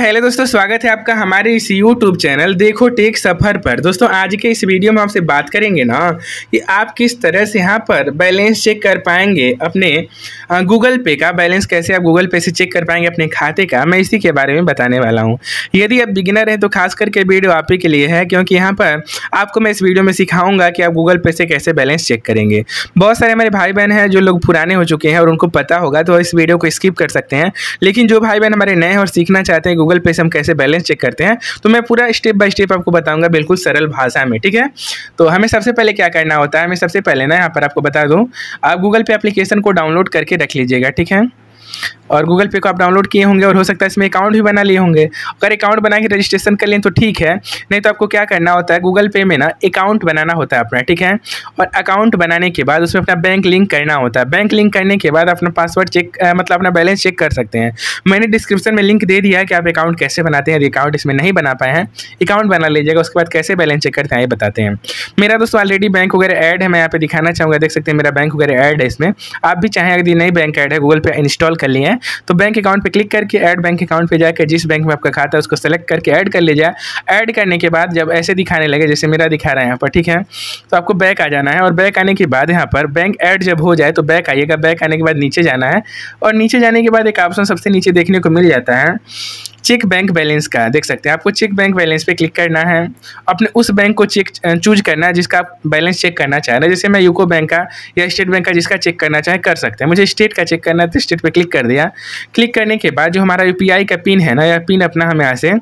hello दोस्तों स्वागत है आपका हमारे इस यूट्यूब चैनल देखो टेक सफर पर दोस्तों आज के इस वीडियो में आपसे बात करेंगे ना कि आप किस तरह से यहाँ पर बैलेंस चेक कर पाएंगे अपने गूगल पे का बैलेंस कैसे आप गूगल पे से चेक कर पाएंगे अपने खाते का मैं इसी के बारे में बताने वाला हूँ यदि आप बिगिनर हैं तो खास करके वीडियो आप ही के लिए है क्योंकि यहाँ पर आपको मैं इस वीडियो में सिखाऊंगा कि आप गूगल पे से कैसे बैलेंस चेक करेंगे बहुत सारे हमारे भाई बहन हैं जो लोग पुराने हो चुके हैं और उनको पता होगा तो इस वीडियो को स्किप कर सकते हैं लेकिन जो भाई बहन हमारे नए और सीखना चाहते हैं गूगल पे से हम कैसे बैलेंस चेक करते हैं तो मैं पूरा स्टेप बाय स्टेप आपको बताऊंगा बिल्कुल सरल भाषा में ठीक है तो हमें सबसे पहले क्या करना होता है हमें सबसे पहले ना यहाँ पर आपको बता दूँ आप गूगल पे एप्लीकेशन को डाउनलोड करके रख लीजिएगा ठीक है और गूगल पे को आप डाउनलोड किए होंगे और हो सकता है इसमें अकाउंट भी बना लिए होंगे अगर अकाउंट बना के रजिस्ट्रेशन कर लें तो ठीक है नहीं तो आपको क्या करना होता है गूगल पे में ना अकाउंट बनाना होता है अपना ठीक है और अकाउंट बनाने के बाद उसमें अपना बैंक लिंक करना होता है बैंक लिंक करने के बाद अपना पासवर्ड चेक आ, मतलब अपना बैलेंस चेक कर सकते हैं मैंने डिस्क्रिप्शन में लिंक दे दिया है कि आप अकाउंट कैसे बनाते हैं अकाउंट इसमें नहीं बना पाए हैं अकाउंट बना लीजिएगा उसके बाद कैसे बैलेंस चेक करते हैं ये बताते हैं मेरा दोस्तों ऑलरेडी बैंक वगैरह ऐड है मैं यहाँ पे दिखाना चाहूँगा देख सकते हैं मेरा बैंक वगैरह ऐड है इसमें आप भी चाहें यदि नई बैंक ऐड है गूगल पे इंस्टॉल कर लिए हैं तो बैंक अकाउंट पर क्लिक करके एड बैंक अकाउंट पर जाकर जिस बैंक में आपका खाता है उसको सेलेक्ट करके ऐड कर लीजिए ऐड करने के बाद जब ऐसे दिखाने लगे जैसे मेरा दिखा रहा है यहाँ पर ठीक है तो आपको बैक आ जाना है और बैक आने के बाद यहाँ पर बैंक ऐड जब हो जाए तो बैक आइएगा बैक आने के बाद नीचे जाना है और नीचे जाने के बाद एक ऑप्शन सबसे नीचे देखने को मिल जाता है चेक बैंक बैलेंस का देख सकते हैं आपको चेक बैंक बैलेंस पे क्लिक करना है अपने उस बैंक को चेक चूज करना है जिसका आप बैलेंस चेक करना चाह रहे हैं जैसे मैं यूको बैंक का या स्टेट बैंक का जिसका चेक करना चाहे कर सकते हैं मुझे स्टेट का चेक करना है तो स्टेट पर क्लिक कर दिया क्लिक करने के बाद जो हमारा यू का पिन है ना यह पिन अपना हम यहाँ से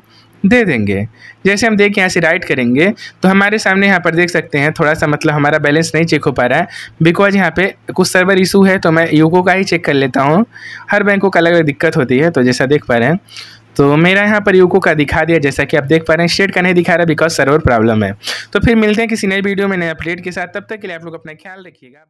दे देंगे जैसे हम देख यहाँ से राइट करेंगे तो हमारे सामने यहाँ पर देख सकते हैं थोड़ा सा मतलब हमारा बैलेंस नहीं चेक हो पा रहा है बिकॉज यहाँ पे कुछ सर्वर इशू है तो मैं यूको का ही चेक कर लेता हूँ हर बैंकों का अलग अलग दिक्कत होती है तो जैसा देख पा रहे हैं तो मेरा यहाँ पर यूको का दिखा दिया जैसा कि आप देख पा रहे हैं शेड का नहीं दिखा रहा बिकॉज सर्वर प्रॉब्लम है तो फिर मिलते हैं किसी नए वीडियो में नए अपडेट के साथ तब तक के लिए आप लोग अपना ख्याल रखिएगा